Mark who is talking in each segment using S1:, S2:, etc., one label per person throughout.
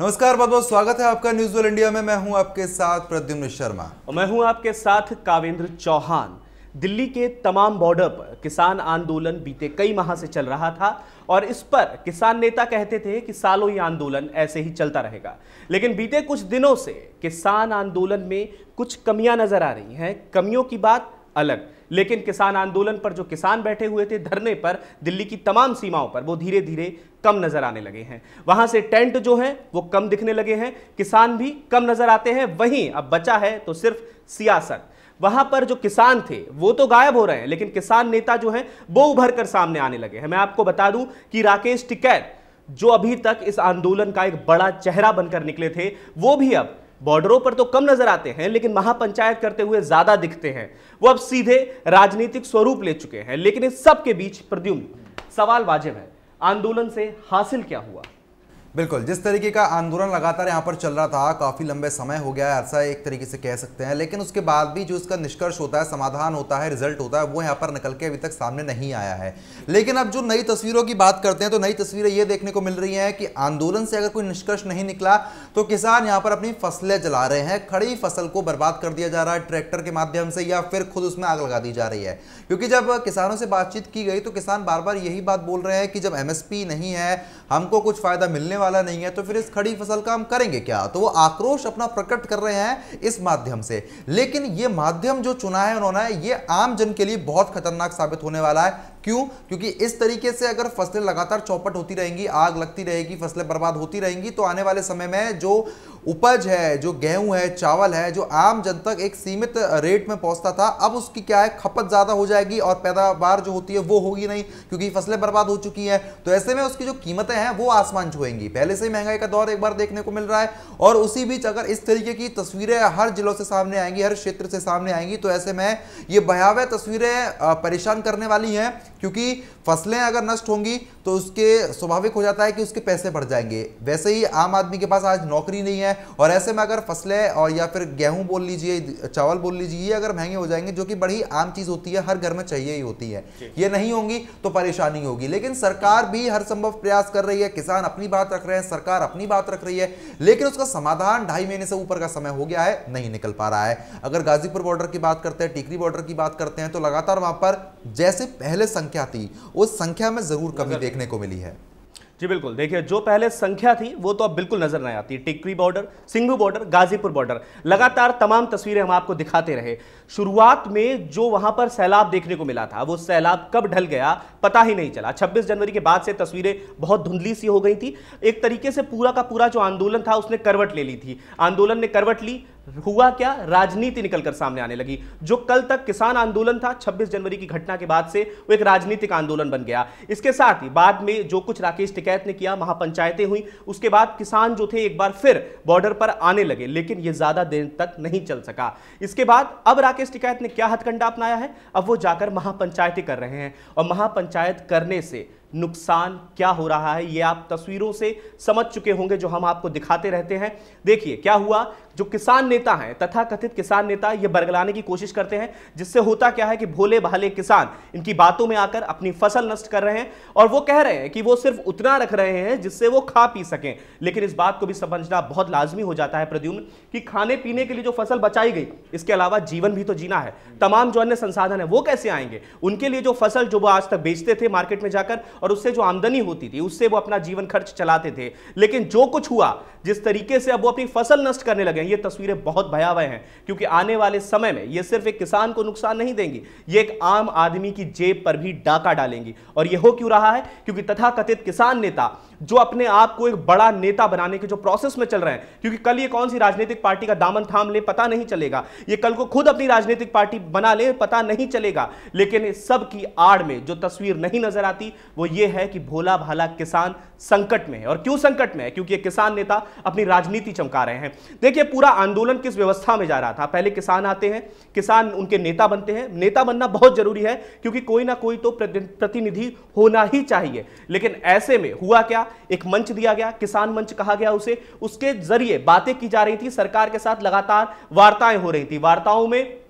S1: नमस्कार बहुत बहुत स्वागत है आपका न्यूज वेल इंडिया में मैं हूं आपके साथ प्रद्युम्न शर्मा और मैं हूं आपके साथ कावेंद्र चौहान दिल्ली के तमाम बॉर्डर पर किसान आंदोलन बीते कई माह से चल रहा था और इस पर किसान नेता कहते थे कि सालों ये आंदोलन ऐसे ही चलता रहेगा लेकिन बीते कुछ दिनों से किसान आंदोलन में कुछ कमियां नजर आ रही हैं कमियों की बात अलग लेकिन किसान आंदोलन पर जो किसान बैठे हुए थे धरने पर दिल्ली की तमाम सीमाओं पर वो धीरे धीरे कम नजर आने लगे हैं वहां से टेंट जो है वो कम दिखने लगे हैं किसान भी कम नजर आते हैं वहीं अब बचा है तो सिर्फ सियासत वहां पर जो किसान थे वो तो गायब हो रहे हैं लेकिन किसान नेता जो हैं वो उभर कर सामने आने लगे हैं मैं आपको बता दूं कि राकेश टिकैत जो अभी तक इस आंदोलन का एक बड़ा चेहरा बनकर निकले थे वो भी अब बॉर्डरों पर तो कम नजर आते हैं लेकिन महापंचायत करते हुए ज्यादा दिखते हैं वो अब सीधे राजनीतिक स्वरूप ले चुके हैं लेकिन इस सब के बीच प्रद्युम्न सवाल वाजिब है आंदोलन से हासिल क्या हुआ
S2: बिल्कुल जिस तरीके का आंदोलन लगातार यहाँ पर चल रहा था काफ़ी लंबे समय हो गया है ऐसा एक तरीके से कह सकते हैं लेकिन उसके बाद भी जो इसका निष्कर्ष होता है समाधान होता है रिजल्ट होता है वो यहाँ पर निकल के अभी तक सामने नहीं आया है लेकिन अब जो नई तस्वीरों की बात करते हैं तो नई तस्वीरें ये देखने को मिल रही हैं कि आंदोलन से अगर कोई निष्कर्ष नहीं निकला तो किसान यहाँ पर अपनी फसलें जला रहे हैं खड़ी फसल को बर्बाद कर दिया जा रहा है ट्रैक्टर के माध्यम से या फिर खुद उसमें आग लगा दी जा रही है क्योंकि जब किसानों से बातचीत की गई तो किसान बार बार यही बात बोल रहे हैं कि जब एमएसपी नहीं है हमको कुछ फ़ायदा मिलने वाला नहीं है तो फिर इस खड़ी फसल का हम करेंगे क्या तो वो आक्रोश अपना प्रकट कर रहे हैं इस माध्यम से लेकिन ये माध्यम जो चुना है उन्होंने ये आम जन के लिए बहुत खतरनाक साबित होने वाला है क्यों क्योंकि इस तरीके से अगर फसलें लगातार चौपट होती रहेंगी आग लगती रहेगी फसलें बर्बाद होती रहेंगी तो आने वाले समय में जो उपज है जो गेहूं है चावल है जो आम जनता एक सीमित रेट में पहुंचता था अब उसकी क्या है खपत ज़्यादा हो जाएगी और पैदावार जो होती है वो होगी नहीं क्योंकि फसलें बर्बाद हो चुकी हैं तो ऐसे में उसकी जो कीमतें हैं वो आसमान छुएंगी पहले से महंगाई का दौर एक बार देखने को मिल रहा है और उसी बीच अगर इस तरीके की तस्वीरें हर जिलों से सामने आएंगी हर क्षेत्र से सामने आएंगी तो ऐसे में ये भयावह तस्वीरें परेशान करने वाली हैं क्योंकि फसलें अगर नष्ट होंगी तो उसके स्वाभाविक हो जाता है कि उसके पैसे बढ़ जाएंगे वैसे ही आम आदमी के पास आज नौकरी नहीं है और ऐसे में अगर फसलें और या फिर गेहूं बोल लीजिए चावल बोल लीजिए ये अगर महंगे हो जाएंगे जो कि बड़ी आम चीज़ होती है हर घर में चाहिए ही होती है ये नहीं होंगी तो परेशानी होगी लेकिन सरकार भी हर संभव प्रयास कर रही है किसान अपनी बात रख रहे हैं सरकार अपनी बात रख रही है लेकिन उसका समाधान ढाई महीने से ऊपर का समय हो गया है नहीं निकल पा रहा है अगर गाजीपुर बॉर्डर की बात करते हैं टिकरी बॉर्डर की बात करते हैं तो लगातार वहां पर जैसे पहले संख्या संख्या थी उस संख्या में ज़रूर कमी देखने को मिली है
S1: जी बिल्कुल देखिए जो पहले संख्या थी वो तो अब बिल्कुल नजर नहीं आती Tikri border Singhu border Ghazipur border लगातार तमाम तस्वीरें हम आपको दिखाते रहे शुरुआत में जो वहां पर सैलाब देखने को मिला था वो सैलाब कब ढल गया पता ही नहीं चला 26 जनवरी के बाद से तस्वीरें बहुत धुंधली सी हो गई थी एक तरीके से पूरा का पूरा जो आंदोलन था उसने करवट ले ली थी आंदोलन ने करवट ली हुआ क्या राजनीति निकलकर सामने आने लगी जो कल तक किसान आंदोलन था 26 जनवरी की घटना के बाद से वो एक राजनीतिक आंदोलन बन गया इसके साथ ही बाद में जो कुछ राकेश टिकैत ने किया महापंचायतें हुई उसके बाद किसान जो थे एक बार फिर बॉर्डर पर आने लगे लेकिन ये ज्यादा देर तक नहीं चल सका इसके बाद अब राकेश टिकैत ने क्या हथकंडा अपनाया है अब वो जाकर महापंचायतें कर रहे हैं और महापंचायत करने से नुकसान क्या हो रहा है ये आप तस्वीरों से समझ चुके होंगे जो हम आपको दिखाते रहते हैं देखिए क्या हुआ जो किसान नेता हैं तथा कथित किसान नेता ये बरगलाने की कोशिश करते हैं जिससे होता क्या है कि भोले भाले किसान इनकी बातों में आकर अपनी फसल नष्ट कर रहे हैं और वो कह रहे हैं कि वो सिर्फ उतना रख रहे हैं जिससे वो खा पी सकें लेकिन इस बात को भी समझना बहुत लाजमी हो जाता है प्रद्युम्न कि खाने पीने के लिए जो फसल बचाई गई इसके अलावा जीवन भी तो जीना है तमाम जो अन्य संसाधन है वो कैसे आएंगे उनके लिए जो फसल जो वो आज तक बेचते थे मार्केट में जाकर और उससे जो आमदनी होती थी उससे वो अपना जीवन खर्च चलाते थे लेकिन जो कुछ हुआ जिस तरीके से अब वो अपनी फसल नष्ट करने लगे ये तस्वीरें बहुत भयावह हैं क्योंकि आने वाले समय में ये सिर्फ एक किसान को नुकसान नहीं देंगी ये एक आम आदमी की जेब पर भी डाका डालेंगी और ये हो क्यों रहा है क्योंकि तथाकथित किसान नेता जो अपने आप को एक बड़ा नेता बनाने के जो प्रोसेस में चल रहे हैं क्योंकि कल ये कौन सी राजनीतिक पार्टी का दामन थाम ले पता नहीं चलेगा ये कल को खुद अपनी राजनीतिक पार्टी बना ले पता नहीं चलेगा लेकिन सबकी आड़ में जो तस्वीर नहीं नजर आती वो यह है कि भोला भाला किसान संकट में है और क्यों संकट में है क्योंकि किसान नेता अपनी राजनीति चमका रहे हैं देखिए पूरा आंदोलन किस व्यवस्था में जा रहा था पहले किसान आते हैं किसान उनके नेता बनते हैं नेता बनना बहुत जरूरी है क्योंकि कोई ना कोई तो प्रतिनिधि होना ही चाहिए लेकिन ऐसे में हुआ क्या एक मंच दिया गया किसान मंच कहा गया उसे उसके जरिए बातें की जा रही थी सरकार के साथ लगातार वार्ताएं हो रही थी वार्ताओं में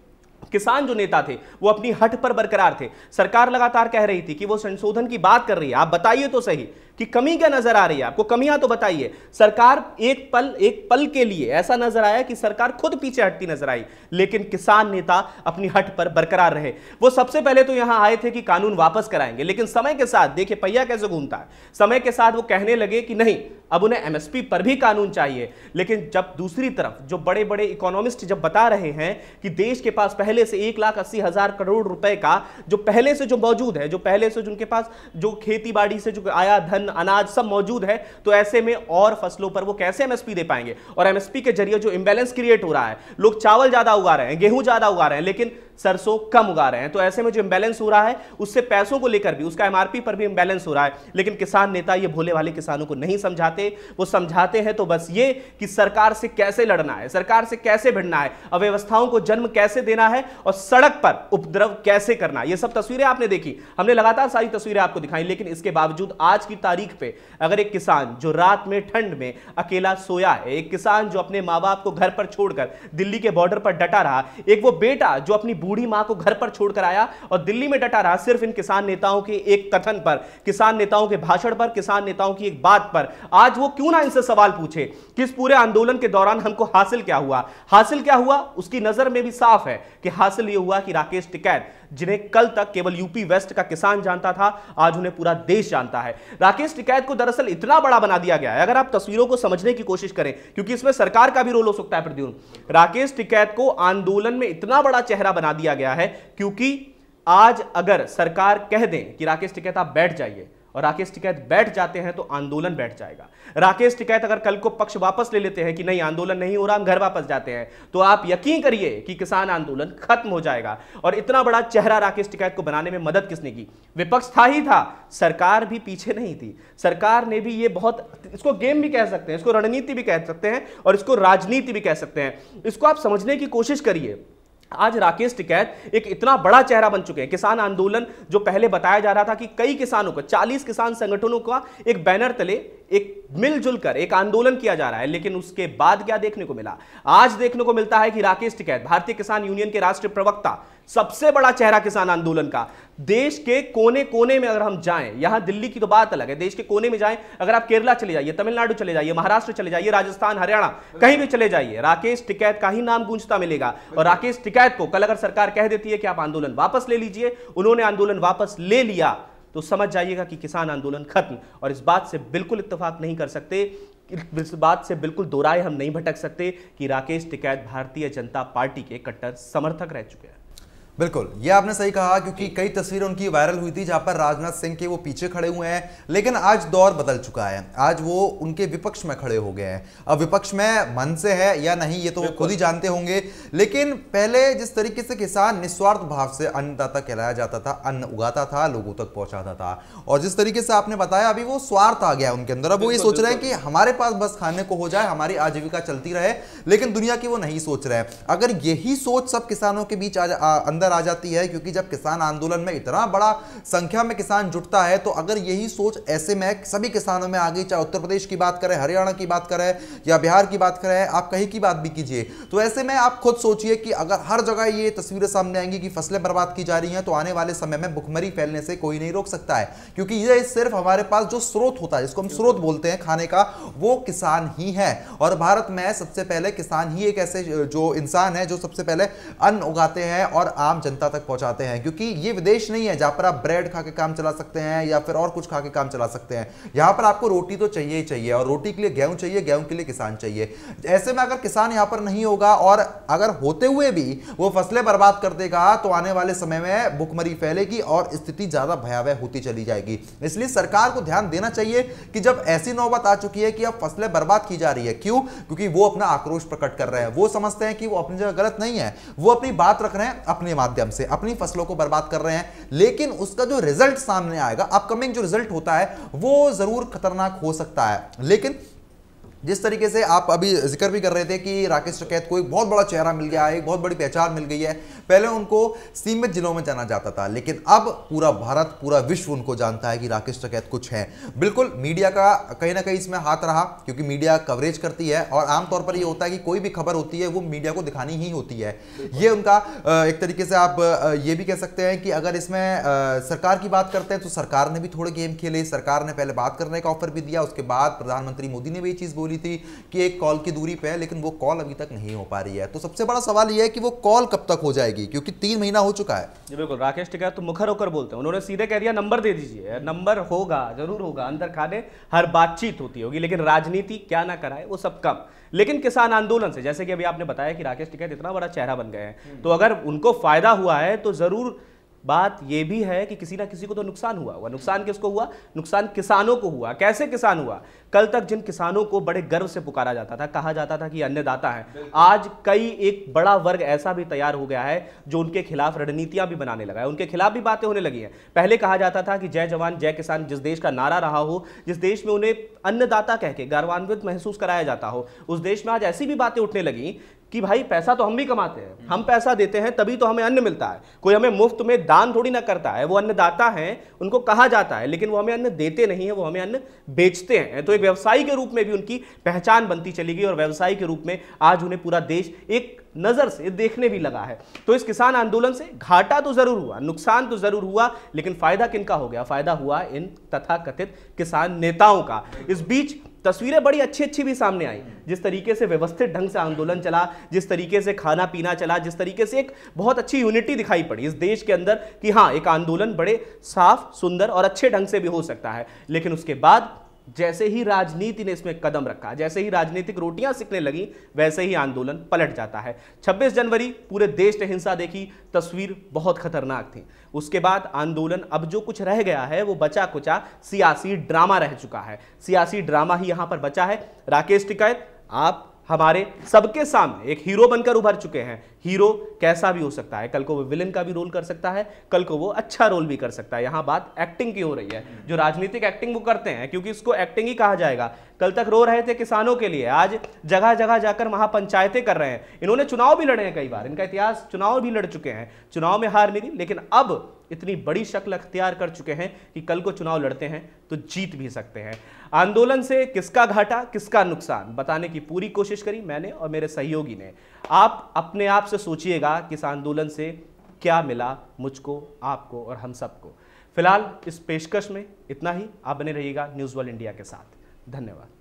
S1: किसान जो नेता थे वो अपनी हट पर बरकरार थे सरकार लगातार कह रही थी कि वो संशोधन की बात कर रही है आप बताइए तो सही कि कमी क्या नजर आ रही है आपको कमियां तो बताइए सरकार एक पल एक पल के लिए ऐसा नजर आया कि सरकार खुद पीछे हटती नजर आई लेकिन किसान नेता अपनी हट पर बरकरार रहे वो सबसे पहले तो यहां आए थे कि कानून वापस कराएंगे लेकिन समय के साथ देखिए पहिया कैसे घूमता है समय के साथ वो कहने लगे कि नहीं अब उन्हें एमएसपी पर भी कानून चाहिए लेकिन जब दूसरी तरफ जो बड़े बड़े इकोनॉमिस्ट जब बता रहे हैं कि देश के पास पहले से एक लाख अस्सी हजार करोड़ रुपए का जो पहले से जो मौजूद है जो पहले से जिनके पास जो खेती बाड़ी से जो आया धन अन्न अनाज सब मौजूद है तो ऐसे में और फसलों पर वो कैसे एमएसपी दे पाएंगे और एमएसपी के जरिए जो इम्बेलेंस क्रिएट हो रहा है लोग चावल ज्यादा उगा रहे हैं गेहूं ज्यादा उगा रहे हैं लेकिन सरसों कम उगा रहे हैं तो ऐसे में जो इम्बेलेंस हो रहा है उससे पैसों को लेकर भी उसका एमआरपी पर भी इम्बेलेंस हो रहा है लेकिन किसान नेता ये भोले वाले किसानों को नहीं समझाते वो समझाते हैं तो बस ये कि सरकार से कैसे लड़ना है सरकार से कैसे भिड़ना है अव्यवस्थाओं को जन्म कैसे देना है और सड़क पर उपद्रव कैसे करना है ये सब तस्वीरें आपने देखी हमने लगातार सारी तस्वीरें आपको दिखाई लेकिन इसके बावजूद आज की तारीख तारीख पे अगर एक किसान जो रात में ठंड में अकेला सोया है एक किसान जो अपने माँ बाप को घर पर छोड़कर दिल्ली के बॉर्डर पर डटा रहा एक वो बेटा जो अपनी बूढ़ी माँ को घर पर छोड़कर आया और दिल्ली में डटा रहा सिर्फ इन किसान नेताओं के एक कथन पर किसान नेताओं के भाषण पर किसान नेताओं की एक बात पर आज वो क्यों ना इनसे सवाल पूछे किस पूरे आंदोलन के दौरान हमको हासिल क्या हुआ हासिल क्या हुआ उसकी नजर में भी साफ है कि हासिल ये हुआ कि राकेश टिकैत जिन्हें कल तक केवल यूपी वेस्ट का किसान जानता था आज उन्हें पूरा देश जानता है राकेश राकेश टिकैत को दरअसल इतना बड़ा बना दिया गया है अगर आप तस्वीरों को समझने की कोशिश करें क्योंकि इसमें सरकार का भी रोल हो सकता है प्रद्युम राकेश टिकैत को आंदोलन में इतना बड़ा चेहरा बना दिया गया है क्योंकि आज अगर सरकार कह दें कि राकेश टिकैत आप बैठ जाइए और राकेश टिकैत बैठ जाते हैं तो आंदोलन बैठ जाएगा राकेश टिकैत अगर कल को पक्ष वापस ले लेते हैं कि नहीं आंदोलन नहीं हो रहा हम घर वापस जाते हैं तो आप यकीन करिए कि किसान आंदोलन खत्म हो जाएगा और इतना बड़ा चेहरा राकेश टिकैत को बनाने में मदद किसने की विपक्ष था ही था सरकार भी पीछे नहीं थी सरकार ने भी ये बहुत इसको गेम भी कह सकते हैं इसको रणनीति भी कह सकते हैं और इसको राजनीति भी कह सकते हैं इसको आप समझने की कोशिश करिए आज राकेश टिकैत एक इतना बड़ा चेहरा बन चुके हैं किसान आंदोलन जो पहले बताया जा रहा था कि कई किसानों को 40 किसान संगठनों का एक बैनर तले एक मिलजुल कर एक आंदोलन किया जा रहा है लेकिन उसके बाद क्या देखने को मिला आज देखने को मिलता है कि राकेश टिकैत भारतीय किसान यूनियन के राष्ट्रीय प्रवक्ता सबसे बड़ा चेहरा किसान आंदोलन का देश के कोने कोने में अगर हम जाएं यहां दिल्ली की तो बात अलग है देश के कोने में जाएं अगर आप केरला चले जाइए तमिलनाडु चले जाइए महाराष्ट्र चले जाइए राजस्थान हरियाणा कहीं भी चले जाइए राकेश टिकैत का ही नाम गूंजता मिलेगा और राकेश टिकैत को कल अगर सरकार कह देती है कि आप आंदोलन वापस ले लीजिए उन्होंने आंदोलन वापस ले लिया तो समझ जाइएगा कि किसान आंदोलन खत्म और इस बात से बिल्कुल इतफाक नहीं कर सकते इस बात से बिल्कुल दोराए हम नहीं भटक सकते कि राकेश टिकैत भारतीय जनता पार्टी के कट्टर समर्थक रह चुके हैं
S2: बिल्कुल ये आपने सही कहा क्योंकि कई तस्वीरें उनकी वायरल हुई थी जहां पर राजनाथ सिंह के वो पीछे खड़े हुए हैं लेकिन आज दौर बदल चुका है आज वो उनके विपक्ष में खड़े हो गए हैं अब विपक्ष में मन से है या नहीं ये तो खुद ही जानते होंगे लेकिन पहले जिस तरीके से किसान निस्वार्थ भाव से अन्नदाता कहलाया जाता था अन्न उगाता था लोगों तक पहुंचाता था और जिस तरीके से आपने बताया अभी वो स्वार्थ आ गया उनके अंदर अब वो ये सोच रहे हैं कि हमारे पास बस खाने को हो जाए हमारी आजीविका चलती रहे लेकिन दुनिया की वो नहीं सोच रहे अगर यही सोच सब किसानों के बीच अंदर अंदर आ जाती है क्योंकि जब किसान आंदोलन में इतना बड़ा संख्या में किसान जुटता है तो अगर यही सोच ऐसे में सभी किसानों में आ गई चाहे उत्तर प्रदेश की बात करें हरियाणा की बात करें या बिहार की बात करें आप कहीं की बात भी कीजिए तो ऐसे में आप खुद सोचिए कि अगर हर जगह ये तस्वीरें सामने आएंगी कि फसलें बर्बाद की जा रही हैं तो आने वाले समय में भुखमरी फैलने से कोई नहीं रोक सकता है क्योंकि ये सिर्फ हमारे पास जो स्रोत होता है जिसको हम स्रोत बोलते हैं खाने का वो किसान ही है और भारत में सबसे पहले किसान ही एक ऐसे जो इंसान है जो सबसे पहले अन्न उगाते हैं और आप काम जनता तक पहुंचाते हैं क्योंकि ये विदेश नहीं है जहां पर आप ब्रेड खा के काम चला सकते हैं या फिर और कुछ खा के काम चला सकते हैं यहां पर आपको रोटी तो चाहिए ही चाहिए और रोटी के लिए गेहूं चाहिए गेहूं के लिए किसान चाहिए ऐसे में अगर किसान यहां पर नहीं होगा और अगर होते हुए भी वो फसलें बर्बाद कर देगा तो आने वाले समय में भुखमरी फैलेगी और स्थिति ज्यादा भयावह होती चली जाएगी इसलिए सरकार को ध्यान देना चाहिए कि जब ऐसी नौबत आ चुकी है कि अब फसलें बर्बाद की जा रही है क्यों क्योंकि वो अपना आक्रोश प्रकट कर रहे हैं वो समझते हैं कि वो अपनी जगह गलत नहीं है वो अपनी बात रख रहे हैं अपने माध्यम से अपनी फसलों को बर्बाद कर रहे हैं लेकिन उसका जो रिजल्ट सामने आएगा अपकमिंग जो रिजल्ट होता है वो जरूर खतरनाक हो सकता है लेकिन जिस तरीके से आप अभी जिक्र भी कर रहे थे कि राकेश टकैत को एक बहुत बड़ा चेहरा मिल गया है एक बहुत बड़ी पहचान मिल गई है पहले उनको सीमित जिलों में जाना जाता था लेकिन अब पूरा भारत पूरा विश्व उनको जानता है कि राकेश टकैत कुछ है बिल्कुल मीडिया का कहीं ना कहीं इसमें हाथ रहा क्योंकि मीडिया कवरेज करती है और आमतौर पर यह होता है कि कोई भी खबर होती है वो मीडिया को दिखानी ही होती है ये उनका एक तरीके से आप ये भी कह सकते हैं कि अगर इसमें सरकार की बात करते हैं तो सरकार ने भी थोड़े गेम खेले सरकार ने पहले बात करने का ऑफर भी दिया उसके बाद प्रधानमंत्री मोदी ने भी ये चीज़ बोली मिली थी कि एक कॉल की दूरी पर है लेकिन वो कॉल अभी तक नहीं हो पा रही है तो सबसे बड़ा सवाल यह है कि वो कॉल कब तक हो जाएगी क्योंकि तीन महीना हो चुका है
S1: जी बिल्कुल राकेश टिका तो मुखर होकर बोलते हैं उन्होंने सीधे कह दिया नंबर दे दीजिए नंबर होगा जरूर होगा अंदर खाने हर बातचीत होती होगी लेकिन राजनीति क्या ना कराए वो सब कम लेकिन किसान आंदोलन से जैसे कि अभी आपने बताया कि राकेश टिकैत इतना बड़ा चेहरा बन गए हैं हम्म। तो अगर उनको फायदा हुआ है तो जरूर बात यह भी है कि किसी ना किसी को तो नुकसान हुआ हुआ नुकसान किसको हुआ नुकसान किसानों को हुआ कैसे किसान हुआ कल तक जिन किसानों को बड़े गर्व से पुकारा जाता था कहा जाता था कि अन्नदाता है आज कई एक बड़ा वर्ग ऐसा भी तैयार हो गया है जो उनके खिलाफ रणनीतियां भी बनाने लगा है उनके खिलाफ भी बातें होने लगी हैं पहले कहा जाता था कि जय जवान जय किसान जिस देश का नारा रहा हो जिस देश में उन्हें अन्नदाता कह के गौरवान्वित महसूस कराया जाता हो उस देश में आज ऐसी भी बातें उठने लगी कि भाई पैसा तो हम भी कमाते हैं हम पैसा देते हैं तभी तो हमें अन्न मिलता है कोई हमें मुफ्त में दान थोड़ी ना करता है वो अन्नदाता हैं उनको कहा जाता है लेकिन वो हमें अन्न देते नहीं है वो हमें अन्न बेचते हैं तो एक व्यवसायी के रूप में भी उनकी पहचान बनती चली गई और व्यवसायी के रूप में आज उन्हें पूरा देश एक नज़र से देखने भी लगा है तो इस किसान आंदोलन से घाटा तो ज़रूर हुआ नुकसान तो ज़रूर हुआ लेकिन फ़ायदा किनका हो गया फ़ायदा हुआ इन तथाकथित किसान नेताओं का इस बीच तस्वीरें बड़ी अच्छी अच्छी भी सामने आई जिस तरीके से व्यवस्थित ढंग से आंदोलन चला जिस तरीके से खाना पीना चला जिस तरीके से एक बहुत अच्छी यूनिटी दिखाई पड़ी इस देश के अंदर कि हाँ एक आंदोलन बड़े साफ सुंदर और अच्छे ढंग से भी हो सकता है लेकिन उसके बाद जैसे ही राजनीति ने इसमें कदम रखा जैसे ही राजनीतिक रोटियां सिकने लगी वैसे ही आंदोलन पलट जाता है 26 जनवरी पूरे देश ने हिंसा देखी तस्वीर बहुत खतरनाक थी उसके बाद आंदोलन अब जो कुछ रह गया है वो बचा कुचा सियासी ड्रामा रह चुका है सियासी ड्रामा ही यहां पर बचा है राकेश टिकैत आप हमारे सबके सामने एक हीरो बनकर उभर चुके हैं हीरो कैसा भी हो सकता है कल को वो विलेन का भी रोल कर सकता है कल को वो अच्छा रोल भी कर सकता है यहाँ बात एक्टिंग की हो रही है जो राजनीतिक एक्टिंग वो करते हैं क्योंकि इसको एक्टिंग ही कहा जाएगा कल तक रो रहे थे किसानों के लिए आज जगह जगह जाकर महापंचायतें कर रहे हैं इन्होंने चुनाव भी लड़े हैं कई बार इनका इतिहास चुनाव भी लड़ चुके हैं चुनाव में हार मिली लेकिन अब इतनी बड़ी शक्ल अख्तियार कर चुके हैं कि कल को चुनाव लड़ते हैं तो जीत भी सकते हैं आंदोलन से किसका घाटा किसका नुकसान बताने की पूरी कोशिश करी मैंने और मेरे सहयोगी ने आप अपने आप से सोचिएगा कि इस आंदोलन से क्या मिला मुझको आपको और हम सबको फिलहाल इस पेशकश में इतना ही आप बने रहिएगा न्यूज़ वर्ल्ड इंडिया के साथ धन्यवाद